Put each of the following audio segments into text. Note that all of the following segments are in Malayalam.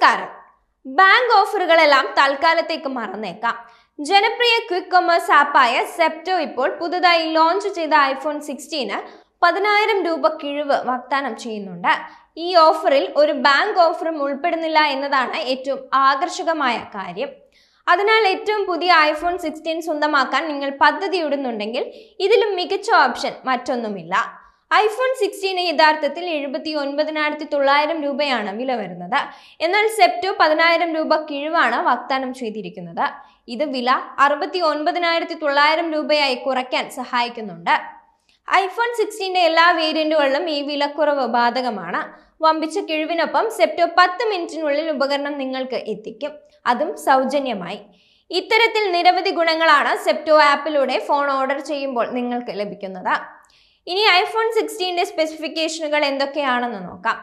നമസ്കാരം ബാങ്ക് ഓഫറുകളെല്ലാം തൽക്കാലത്തേക്ക് മറന്നേക്കാം ജനപ്രിയ ക്വിക്ക് കൊമേഴ്സ് ആപ്പായ സെപ്റ്റോ ഇപ്പോൾ പുതുതായി ലോഞ്ച് ചെയ്ത ഐഫോൺ സിക്സ്റ്റീന് പതിനായിരം രൂപ കിഴിവ് വാഗ്ദാനം ചെയ്യുന്നുണ്ട് ഈ ഓഫറിൽ ഒരു ബാങ്ക് ഓഫറും ഉൾപ്പെടുന്നില്ല എന്നതാണ് ഏറ്റവും ആകർഷകമായ കാര്യം അതിനാൽ ഏറ്റവും പുതിയ ഐഫോൺ സിക്സ്റ്റീൻ സ്വന്തമാക്കാൻ നിങ്ങൾ പദ്ധതിയിടുന്നുണ്ടെങ്കിൽ ഇതിലും മികച്ച ഓപ്ഷൻ മറ്റൊന്നുമില്ല ഐഫോൺ സിക്സ്റ്റീന് യഥാർത്ഥത്തിൽ എഴുപത്തി ഒൻപതിനായിരത്തി തൊള്ളായിരം രൂപയാണ് വില വരുന്നത് എന്നാൽ സെപ്റ്റോ പതിനായിരം രൂപ കിഴിവാണ് വാഗ്ദാനം ചെയ്തിരിക്കുന്നത് ഇത് വില അറുപത്തി ഒൻപതിനായിരത്തി തൊള്ളായിരം രൂപയായി കുറയ്ക്കാൻ സഹായിക്കുന്നുണ്ട് ഐഫോൺ സിക്സ്റ്റീൻ്റെ എല്ലാ വേരിയൻറ്റുകളിലും ഈ വിലക്കുറവ് ബാധകമാണ് വമ്പിച്ച കിഴിവിനൊപ്പം സെപ്റ്റോ പത്ത് മിനിറ്റിനുള്ളിൽ ഉപകരണം നിങ്ങൾക്ക് എത്തിക്കും അതും സൗജന്യമായി ഇത്തരത്തിൽ നിരവധി ഗുണങ്ങളാണ് സെപ്റ്റോ ആപ്പിലൂടെ ഫോൺ ഓർഡർ ചെയ്യുമ്പോൾ നിങ്ങൾക്ക് ലഭിക്കുന്നത് ഇനി ഐഫോൺ സിക്സ്റ്റീൻ്റെ സ്പെസിഫിക്കേഷനുകൾ എന്തൊക്കെയാണെന്ന് നോക്കാം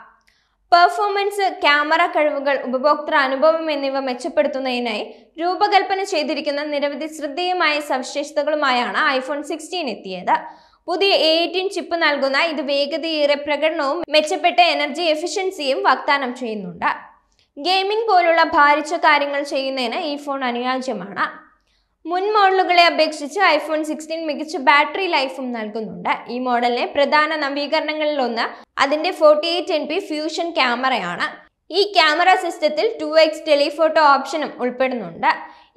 പെർഫോമൻസ് ക്യാമറ കഴിവുകൾ ഉപഭോക്തൃ അനുഭവം എന്നിവ മെച്ചപ്പെടുത്തുന്നതിനായി രൂപകൽപ്പന ചെയ്തിരിക്കുന്ന നിരവധി ശ്രദ്ധേയമായ സവിശേഷതകളുമായാണ് ഐഫോൺ സിക്സ്റ്റീൻ എത്തിയത് പുതിയ എ എയ്റ്റീൻ ചിപ്പ് നൽകുന്ന ഇത് വേഗതയേറെ പ്രകടനവും മെച്ചപ്പെട്ട എനർജി എഫിഷ്യൻസിയും വാഗ്ദാനം ചെയ്യുന്നുണ്ട് ഗെയിമിംഗ് പോലുള്ള ഭാരിച്ച കാര്യങ്ങൾ ചെയ്യുന്നതിന് ഈ ഫോൺ അനുയോജ്യമാണ് മുൻ മോഡലുകളെ അപേക്ഷിച്ച് ഐഫോൺ സിക്സ്റ്റീൻ മികച്ച ബാറ്ററി ലൈഫും നൽകുന്നുണ്ട് ഈ മോഡലിലെ പ്രധാന നവീകരണങ്ങളിലൊന്ന് അതിന്റെ forty eight M P fusion ക്യാമറയാണ് ഈ ക്യാമറ സിസ്റ്റത്തിൽ ടു എക്സ് ടെലിഫോട്ടോ ഓപ്ഷനും ഉൾപ്പെടുന്നുണ്ട്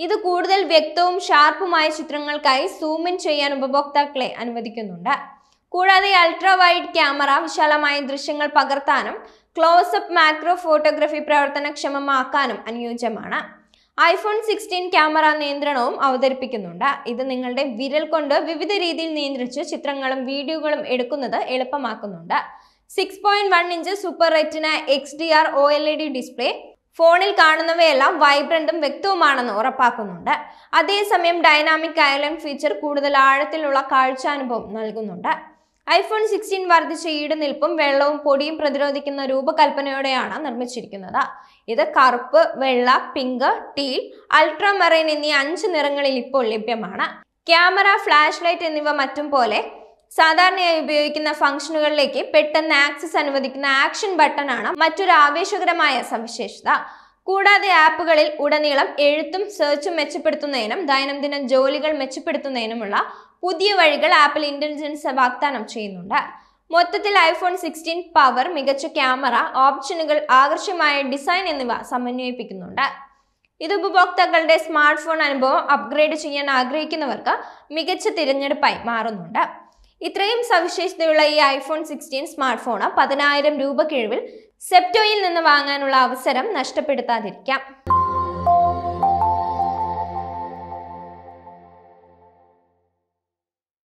ഇത് കൂടുതൽ വ്യക്തവും ഷാർപ്പുമായ ചിത്രങ്ങൾക്കായി സൂം ഇൻ ചെയ്യാൻ ഉപഭോക്താക്കളെ അനുവദിക്കുന്നുണ്ട് കൂടാതെ അൾട്രാ വൈഡ് ക്യാമറ വിശാലമായ ദൃശ്യങ്ങൾ പകർത്താനും ക്ലോസ് അപ്പ് മാക്രോ ഫോട്ടോഗ്രഫി പ്രവർത്തനക്ഷമമാക്കാനും അനുയോജ്യമാണ് ഐഫോൺ സിക്സ്റ്റീൻ ക്യാമറ നിയന്ത്രണവും അവതരിപ്പിക്കുന്നുണ്ട് ഇത് നിങ്ങളുടെ വിരൽ കൊണ്ട് വിവിധ രീതിയിൽ നിയന്ത്രിച്ച് ചിത്രങ്ങളും വീഡിയോകളും എടുക്കുന്നത് എളുപ്പമാക്കുന്നുണ്ട് six point one inch super retina X D R O L E D display ഫോണിൽ കാണുന്നവയെല്ലാം വൈബ്രന്റും വ്യക്തവുമാണെന്ന് ഉറപ്പാക്കുന്നുണ്ട് അതേസമയം ഡൈനാമിക് ഐലൻഡ് ഫീച്ചർ കൂടുതൽ ആഴത്തിലുള്ള കാഴ്ചാനുഭവം നൽകുന്നുണ്ട് ഐഫോൺ സിക്സ്റ്റീൻ വർദ്ധിച്ച ഈടുനിൽപ്പും വെള്ളവും പൊടിയും പ്രതിരോധിക്കുന്ന രൂപകൽപ്പനയോടെയാണ് നിർമ്മിച്ചിരിക്കുന്നത് ഇത് കറുപ്പ് വെള്ള പിങ്ക് ടീൽ അൾട്രാമറൈൻ എന്നീ അഞ്ച് നിറങ്ങളിൽ ഇപ്പോൾ ലഭ്യമാണ് ക്യാമറ ഫ്ലാഷ് ലൈറ്റ് എന്നിവ മറ്റും പോലെ സാധാരണയായി ഉപയോഗിക്കുന്ന ഫംഗ്ഷനുകളിലേക്ക് പെട്ടെന്ന് ആക്സസ് അനുവദിക്കുന്ന ആക്ഷൻ ബട്ടണാണ് മറ്റൊരു ആവേശകരമായ സവിശേഷത കൂടാതെ ആപ്പുകളിൽ ഉടനീളം എഴുത്തും സെർച്ചും മെച്ചപ്പെടുത്തുന്നതിനും ദൈനംദിന ജോലികൾ മെച്ചപ്പെടുത്തുന്നതിനുമുള്ള പുതിയ വഴികൾ ആപ്പിൾ ഇന്റലിജൻസ് വാഗ്ദാനം ചെയ്യുന്നുണ്ട് മൊത്തത്തിൽ ഐഫോൺ സിക്സ്റ്റീൻ പവർ മികച്ച ക്യാമറ ഓപ്ഷനുകൾ ആകർഷമായ ഡിസൈൻ എന്നിവ സമന്വയിപ്പിക്കുന്നുണ്ട് ഇത് ഉപഭോക്താക്കളുടെ സ്മാർട്ട് ഫോൺ അനുഭവം അപ്ഗ്രേഡ് ചെയ്യാൻ ആഗ്രഹിക്കുന്നവർക്ക് മികച്ച തിരഞ്ഞെടുപ്പായി മാറുന്നുണ്ട് ഇത്രയും സവിശേഷതയുള്ള ഈ ഐഫോൺ സിക്സ്റ്റീൻ സ്മാർട്ട് ഫോണ് പതിനായിരം രൂപ കിഴിവിൽ സെപ്റ്റോയിൽ നിന്ന് വാങ്ങാനുള്ള അവസരം നഷ്ടപ്പെടുത്താതിരിക്കാം